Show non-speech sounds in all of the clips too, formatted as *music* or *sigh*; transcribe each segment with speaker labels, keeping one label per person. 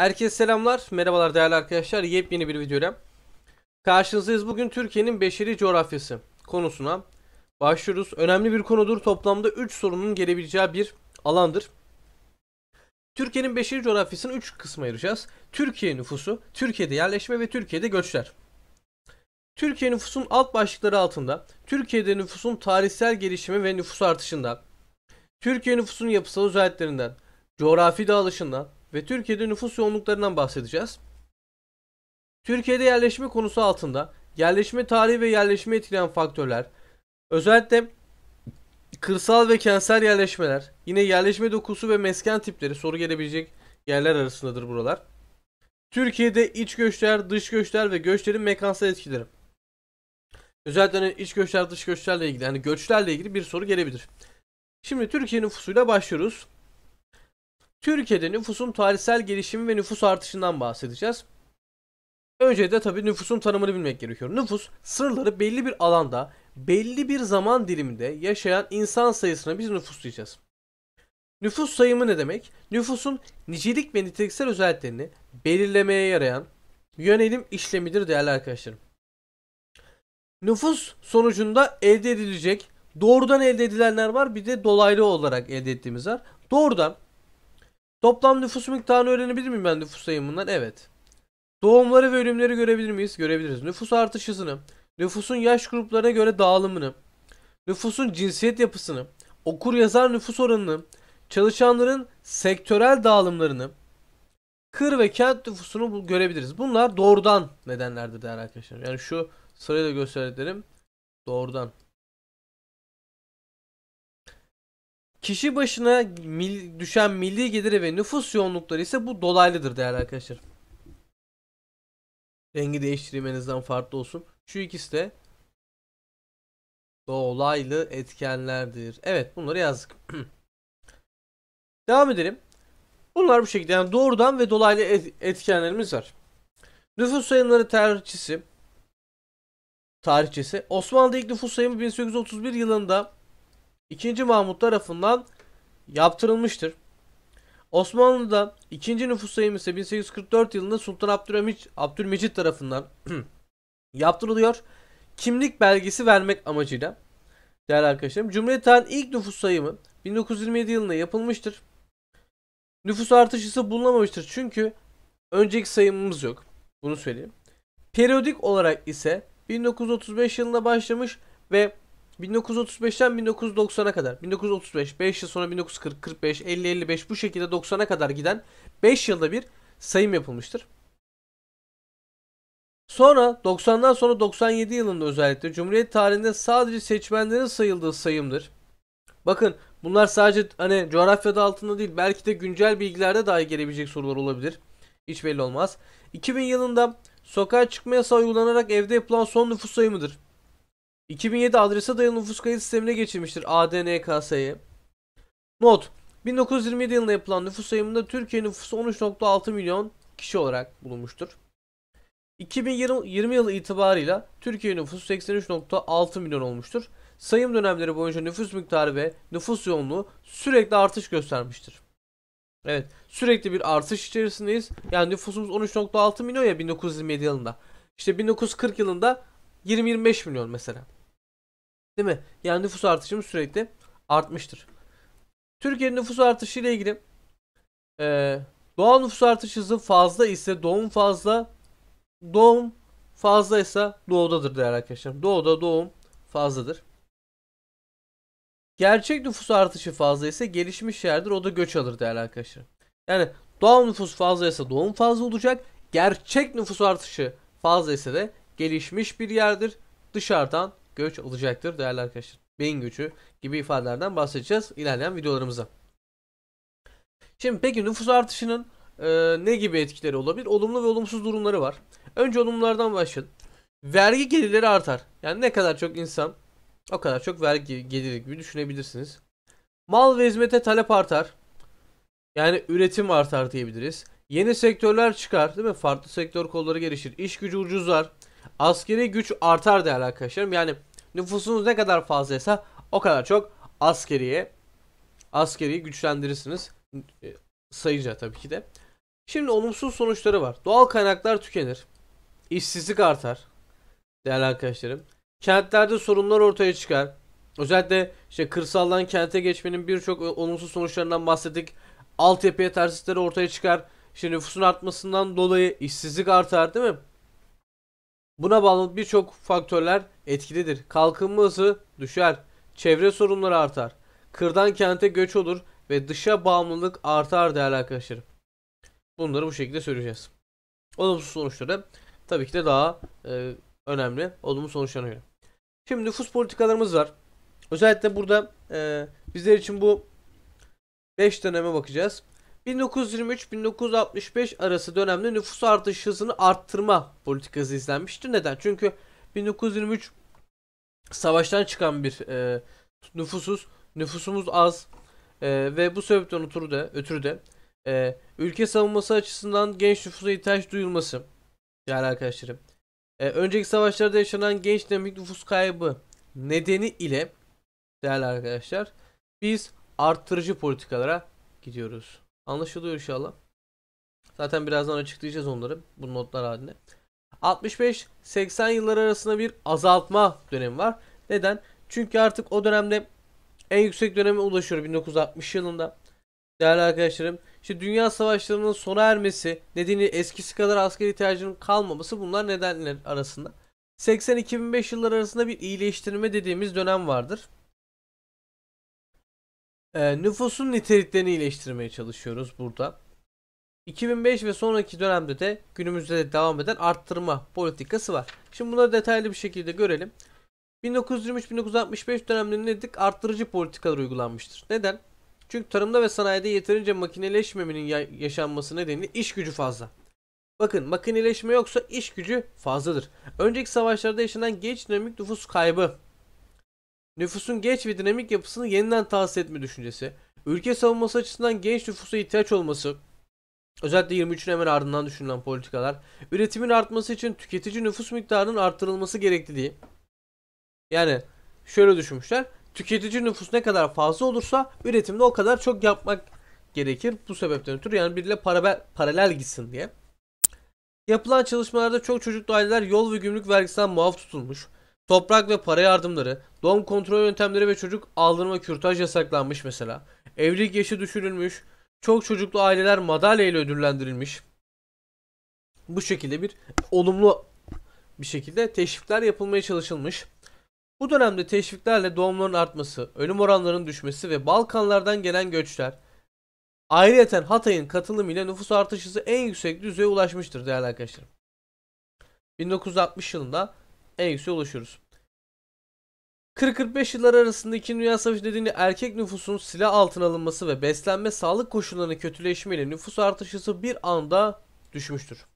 Speaker 1: Herkese selamlar, merhabalar değerli arkadaşlar. Yepyeni bir videoyla karşınızdayız. Bugün Türkiye'nin beşeri coğrafyası konusuna başlıyoruz. Önemli bir konudur. Toplamda 3 sorunun gelebileceği bir alandır. Türkiye'nin beşeri coğrafyasını 3 kısma ayıracağız. Türkiye nüfusu, Türkiye'de yerleşme ve Türkiye'de göçler. Türkiye nüfusun alt başlıkları altında Türkiye'de nüfusun tarihsel gelişimi ve nüfus artışından, Türkiye nüfusun yapısal özelliklerinden, coğrafi dağılışından, ve Türkiye'de nüfus yoğunluklarından bahsedeceğiz. Türkiye'de yerleşme konusu altında yerleşme tarihi ve yerleşme etkileyen faktörler, özellikle kırsal ve kentsel yerleşmeler, yine yerleşme dokusu ve mesken tipleri soru gelebilecek yerler arasındadır buralar. Türkiye'de iç göçler, dış göçler ve göçlerin mekansal etkileri. Özellikle hani iç göçler, dış göçlerle ilgili, yani göçlerle ilgili bir soru gelebilir. Şimdi Türkiye nüfusuyla başlıyoruz. Türkiye'de nüfusun tarihsel gelişimi ve nüfus artışından bahsedeceğiz. Önce de tabii nüfusun tanımını bilmek gerekiyor. Nüfus sınırları belli bir alanda, belli bir zaman diliminde yaşayan insan sayısına biz nüfus diyeceğiz. Nüfus sayımı ne demek? Nüfusun nicelik ve niteliksel özelliklerini belirlemeye yarayan yönelim işlemidir değerli arkadaşlarım. Nüfus sonucunda elde edilecek doğrudan elde edilenler var bir de dolaylı olarak elde ettiğimiz var. Doğrudan Toplam nüfus miktarını öğrenebilir miyim ben nüfus sayımından? Evet. Doğumları ve ölümleri görebilir miyiz? Görebiliriz. Nüfus artış hızını, nüfusun yaş gruplarına göre dağılımını, nüfusun cinsiyet yapısını, okur yazar nüfus oranını, çalışanların sektörel dağılımlarını, kır ve kent nüfusunu görebiliriz. Bunlar doğrudan nedenlerdir değerli arkadaşlar. Yani şu sırayla gösterdiklerim doğrudan. Kişi başına mil, düşen milli geliri ve nüfus yoğunlukları ise bu dolaylıdır değerli arkadaşlar. Rengi değiştirmenizden farklı olsun. Şu ikisi de dolaylı etkenlerdir. Evet bunları yazdık. *clears throat* Devam edelim. Bunlar bu şekilde yani doğrudan ve dolaylı et, etkenlerimiz var. Nüfus sayımları tarihçisi tarihçesi Osmanlı'da ilk nüfus sayımı 1831 yılında 2. Mahmut tarafından yaptırılmıştır. Osmanlı'da ikinci nüfus sayımı ise 1844 yılında Sultan Abdülhamit, Abdülmecit tarafından *clears throat* yaptırılıyor. Kimlik belgesi vermek amacıyla. Değerli arkadaşlarım, Cumhuriyet'in ilk nüfus sayımı 1927 yılında yapılmıştır. Nüfus artışı ise bulunamamıştır çünkü önceki sayımımız yok. Bunu söyleyeyim. Periyodik olarak ise 1935 yılında başlamış ve 1935'ten 1990'a kadar 1935, 5 yıl sonra 1940, 45, 50, 55 bu şekilde 90'a kadar giden 5 yılda bir sayım yapılmıştır. Sonra 90'dan sonra 97 yılında özellikle Cumhuriyet tarihinde sadece seçmenlerin sayıldığı sayımdır. Bakın bunlar sadece hani coğrafyada altında değil belki de güncel bilgilerde dahi gelebilecek sorular olabilir. Hiç belli olmaz. 2000 yılında sokağa çıkma yasağı uygulanarak evde yapılan son nüfus sayımıdır. 2007 adrese dayalı nüfus kayıt sistemine geçirmiştir ADNKS'ye. Not. 1927 yılında yapılan nüfus sayımında Türkiye nüfusu 13.6 milyon kişi olarak bulunmuştur. 2020 yılı itibarıyla Türkiye nüfusu 83.6 milyon olmuştur. Sayım dönemleri boyunca nüfus miktarı ve nüfus yoğunluğu sürekli artış göstermiştir. Evet sürekli bir artış içerisindeyiz. Yani nüfusumuz 13.6 milyon ya 1927 yılında. İşte 1940 yılında 20-25 milyon mesela. Değil mi? Yani nüfus artışımız sürekli artmıştır. Türkiye'nin nüfus artışı ile ilgili e, doğal nüfus artış hızı fazla ise doğum fazla doğum fazla ise doğudadır değerli arkadaşlar. Doğuda doğum fazladır. Gerçek nüfus artışı fazla ise gelişmiş yerdir o da göç alır değerli arkadaşlar. Yani doğal nüfus fazla ise doğum fazla olacak. Gerçek nüfus artışı fazla ise de gelişmiş bir yerdir. Dışarıdan göç alacaktır değerli arkadaşlar. Beyin göçü gibi ifadelerden bahsedeceğiz ilerleyen videolarımızda. Şimdi peki nüfus artışının e, ne gibi etkileri olabilir? Olumlu ve olumsuz durumları var. Önce olumlulardan başlayalım. Vergi gelirleri artar. Yani ne kadar çok insan o kadar çok vergi geliri gibi düşünebilirsiniz. Mal ve hizmete talep artar. Yani üretim artar diyebiliriz. Yeni sektörler çıkar değil mi? Farklı sektör kolları gelişir. İş gücü ucuzlar. Askeri güç artar değerli arkadaşlarım. Yani Nüfusunuz ne kadar fazlaysa o kadar çok askeriye askeriyi güçlendirirsiniz. E, sayıca tabii ki de. Şimdi olumsuz sonuçları var. Doğal kaynaklar tükenir. İşsizlik artar. Değerli arkadaşlarım. Kentlerde sorunlar ortaya çıkar. Özellikle işte kırsaldan kente geçmenin birçok olumsuz sonuçlarından bahsettik. Altyapı yetersizlikleri ortaya çıkar. İşte nüfusun artmasından dolayı işsizlik artar değil mi? Buna bağlı birçok faktörler etkilidir. Kalkınma hızı düşer, çevre sorunları artar, kırdan kente göç olur ve dışa bağımlılık artar değerli arkadaşlarım. Bunları bu şekilde söyleyeceğiz. Olumsuz sonuçları tabii ki de daha e, önemli. Olumlu sonuçlarına göre. Şimdi nüfus politikalarımız var. Özellikle burada e, bizler için bu 5 döneme bakacağız. 1923-1965 arası dönemde nüfus artış hızını arttırma politikası izlenmişti. Neden? Çünkü 1923 savaştan çıkan bir e, nüfusuz, nüfusumuz az e, ve bu sebepten ötürü de, ötürü de e, ülke savunması açısından genç nüfusa ihtiyaç duyulması. Yani arkadaşlarım. E, önceki savaşlarda yaşanan genç dinamik nüfus kaybı nedeni ile değerli arkadaşlar biz arttırıcı politikalara gidiyoruz. Anlaşılıyor inşallah. Zaten birazdan açıklayacağız onları bu notlar halinde. 65-80 yılları arasında bir azaltma dönemi var. Neden? Çünkü artık o dönemde en yüksek döneme ulaşıyor 1960 yılında. Değerli arkadaşlarım, işte dünya savaşlarının sona ermesi, nedeni eskisi kadar askeri ihtiyacının kalmaması bunlar nedenler arasında. 80-2005 yılları arasında bir iyileştirme dediğimiz dönem vardır. E, nüfusun niteliklerini iyileştirmeye çalışıyoruz burada. 2005 ve sonraki dönemde de günümüzde de devam eden arttırma politikası var. Şimdi bunları detaylı bir şekilde görelim. 1923-1965 dönemlerinde dedik arttırıcı politikalar uygulanmıştır. Neden? Çünkü tarımda ve sanayide yeterince makineleşmemenin yaşanması nedeniyle iş gücü fazla. Bakın makineleşme yoksa iş gücü fazladır. Önceki savaşlarda yaşanan geç dinamik nüfus kaybı Nüfusun genç ve dinamik yapısını yeniden tahsis etme düşüncesi. Ülke savunması açısından genç nüfusa ihtiyaç olması. Özellikle 23'ün hemen ardından düşünülen politikalar. Üretimin artması için tüketici nüfus miktarının artırılması gerekliliği. Yani şöyle düşünmüşler. Tüketici nüfus ne kadar fazla olursa üretimde o kadar çok yapmak gerekir. Bu sebepten ötürü yani biriyle paralel, paralel gitsin diye. Yapılan çalışmalarda çok çocuklu aileler yol ve gümrük vergisinden muaf tutulmuş. Toprak ve para yardımları, doğum kontrol yöntemleri ve çocuk aldırma kürtaj yasaklanmış mesela. Evlilik yaşı düşürülmüş, çok çocuklu aileler madalya ile ödüllendirilmiş. Bu şekilde bir olumlu bir şekilde teşvikler yapılmaya çalışılmış. Bu dönemde teşviklerle doğumların artması, ölüm oranlarının düşmesi ve Balkanlardan gelen göçler, ayrıyeten Hatay'ın katılımıyla nüfus artışı en yüksek düzeye ulaşmıştır değerli arkadaşlarım. 1960 yılında en eksi ulaşıyoruz. 40-45 yıllar arasında 2. Dünya Savaşı dediğinde erkek nüfusun silah altına alınması ve beslenme sağlık koşullarının kötüleşmeyle nüfus artışısı bir anda düşmüştür.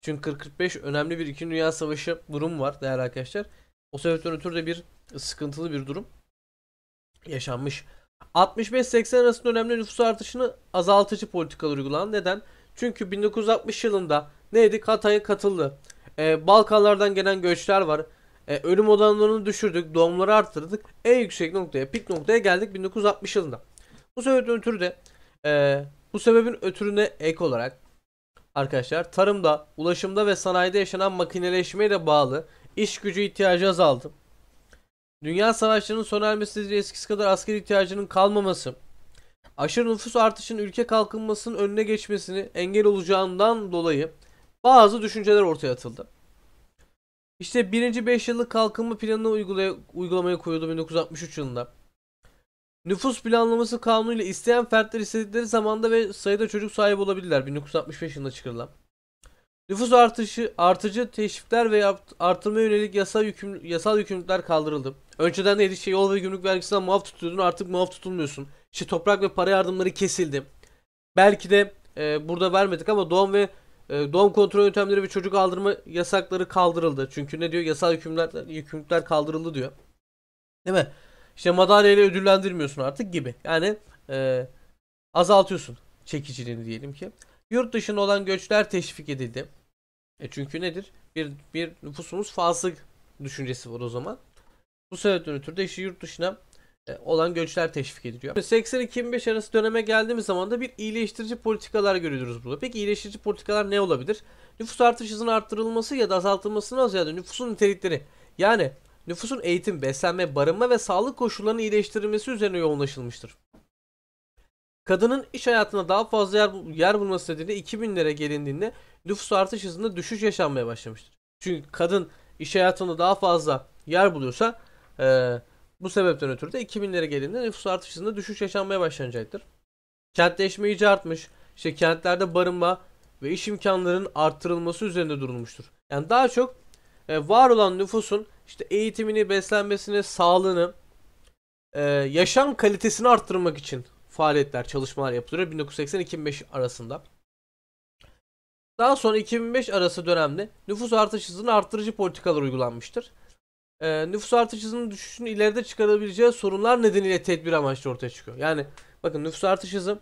Speaker 1: Çünkü 40-45 önemli bir 2. Dünya Savaşı durum var değerli arkadaşlar. O sebepten ötürü de bir sıkıntılı bir durum yaşanmış. 65-80 arasında önemli nüfus artışını azaltıcı politikalar uygulan. Neden? Çünkü 1960 yılında neydi? Hatay'a katıldı. E, Balkanlardan gelen göçler var. E, ölüm oranlarını düşürdük, doğumları arttırdık. En yüksek noktaya, pik noktaya geldik 1960 yılında. Bu sebebin ötürü de e, bu sebebin ötürüne ek olarak arkadaşlar tarımda, ulaşımda ve sanayide yaşanan makineleşmeye de bağlı iş gücü ihtiyacı azaldı. Dünya savaşlarının sona ermesiyle eskisi kadar asker ihtiyacının kalmaması, aşırı nüfus artışının ülke kalkınmasının önüne geçmesini engel olacağından dolayı bazı düşünceler ortaya atıldı. İşte birinci 5 yıllık kalkınma planını uygulaya, uygulamaya koyuldu 1963 yılında. Nüfus planlaması kanunuyla isteyen fertler istedikleri zamanda ve sayıda çocuk sahibi olabilirler 1965 yılında çıkarılan. Nüfus artışı, artıcı teşvikler ve artırma yönelik yasal, yüküm, yasal yükümlülükler kaldırıldı. Önceden neydi şey yol ve gümrük vergisinden muaf tutuyordun artık muaf tutulmuyorsun. İşte toprak ve para yardımları kesildi. Belki de e, burada vermedik ama doğum ve e, doğum kontrol yöntemleri ve çocuk aldırma yasakları kaldırıldı. Çünkü ne diyor? Yasal hükümler, hükümler kaldırıldı diyor. Değil mi? İşte madalyayla ödüllendirmiyorsun artık gibi. Yani e, azaltıyorsun çekiciliğini diyelim ki. Yurt dışına olan göçler teşvik edildi. E çünkü nedir? Bir, bir nüfusumuz fazla düşüncesi var o zaman. Bu sebepten ötürü de işte yurt dışına e, olan göçler teşvik ediliyor. 80-2025 arası döneme geldiğimiz zaman da bir iyileştirici politikalar görüyoruz burada. Peki iyileştirici politikalar ne olabilir? Nüfus artış hızının arttırılması ya da azaltılmasına ziyade nüfusun nitelikleri yani nüfusun eğitim, beslenme, barınma ve sağlık koşullarının iyileştirilmesi üzerine yoğunlaşılmıştır. Kadının iş hayatına daha fazla yer, yer bulması nedeniyle 2000'lere gelindiğinde nüfus artış hızında düşüş yaşanmaya başlamıştır. Çünkü kadın iş hayatında daha fazla yer buluyorsa e, bu sebepten ötürü de 2000'lere gelindiğinde nüfus artışında düşüş yaşanmaya başlanacaktır. Kentleşme iyice artmış. İşte kentlerde barınma ve iş imkanlarının arttırılması üzerinde durulmuştur. Yani daha çok e, var olan nüfusun işte eğitimini, beslenmesini, sağlığını, e, yaşam kalitesini arttırmak için faaliyetler, çalışmalar yapılıyor 1980-2005 arasında. Daha sonra 2005 arası dönemde nüfus artış hızını arttırıcı politikalar uygulanmıştır e, nüfus artışının düşüşünü ileride çıkarabileceği sorunlar nedeniyle tedbir amaçlı ortaya çıkıyor. Yani bakın nüfus artış hızı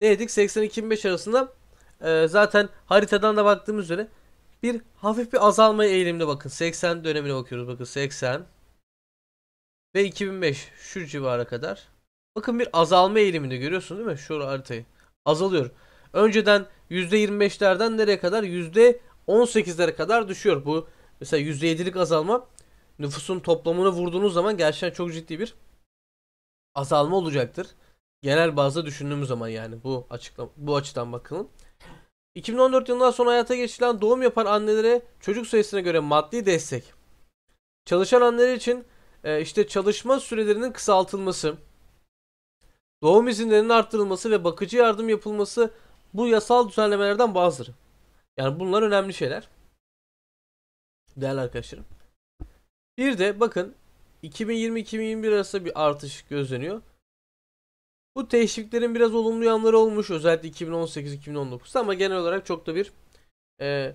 Speaker 1: ne dedik 82 2005 arasında e, zaten haritadan da baktığımız üzere bir hafif bir azalma eğilimde bakın 80 dönemine bakıyoruz bakın 80 ve 2005 şu civara kadar. Bakın bir azalma eğiliminde görüyorsun değil mi? Şu haritayı. Azalıyor. Önceden %25'lerden nereye kadar? %18'lere kadar düşüyor. Bu mesela %7'lik azalma nüfusun toplamını vurduğunuz zaman gerçekten çok ciddi bir azalma olacaktır. Genel bazda düşündüğümüz zaman yani bu açıklam bu açıdan bakın. 2014 yılından sonra hayata geçirilen doğum yapan annelere çocuk sayısına göre maddi destek. Çalışan anneler için e, işte çalışma sürelerinin kısaltılması, doğum izinlerinin arttırılması ve bakıcı yardım yapılması bu yasal düzenlemelerden bazıları. Yani bunlar önemli şeyler. Değerli arkadaşlarım. Bir de bakın 2020-2021 arasında bir artış gözleniyor. Bu teşviklerin biraz olumlu yanları olmuş özellikle 2018-2019'da ama genel olarak çok da bir e,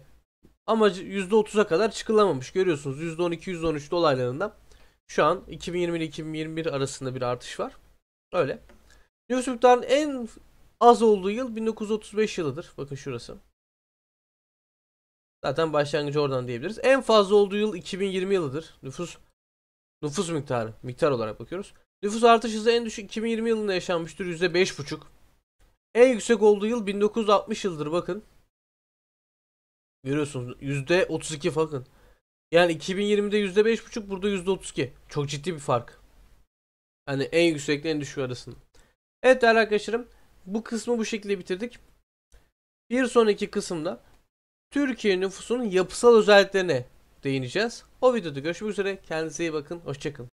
Speaker 1: amacı %30'a kadar çıkılamamış. Görüyorsunuz %12-%13 dolaylarında şu an 2020-2021 arasında bir artış var. Öyle. Nüfus en az olduğu yıl 1935 yılıdır. Bakın şurası. Zaten başlangıcı oradan diyebiliriz. En fazla olduğu yıl 2020 yılıdır. Nüfus nüfus miktarı, miktar olarak bakıyoruz. Nüfus artış hızı en düşük 2020 yılında yaşanmıştır %5,5. En yüksek olduğu yıl 1960 yıldır bakın. Görüyorsunuz %32 bakın. Yani 2020'de %5,5 burada %32. Çok ciddi bir fark. Yani en yüksekle en düşük arasında. Evet değerli arkadaşlarım bu kısmı bu şekilde bitirdik. Bir sonraki kısımda Türkiye nüfusunun yapısal özelliklerine değineceğiz. O videoda görüşmek üzere. Kendinize iyi bakın. Hoşçakalın.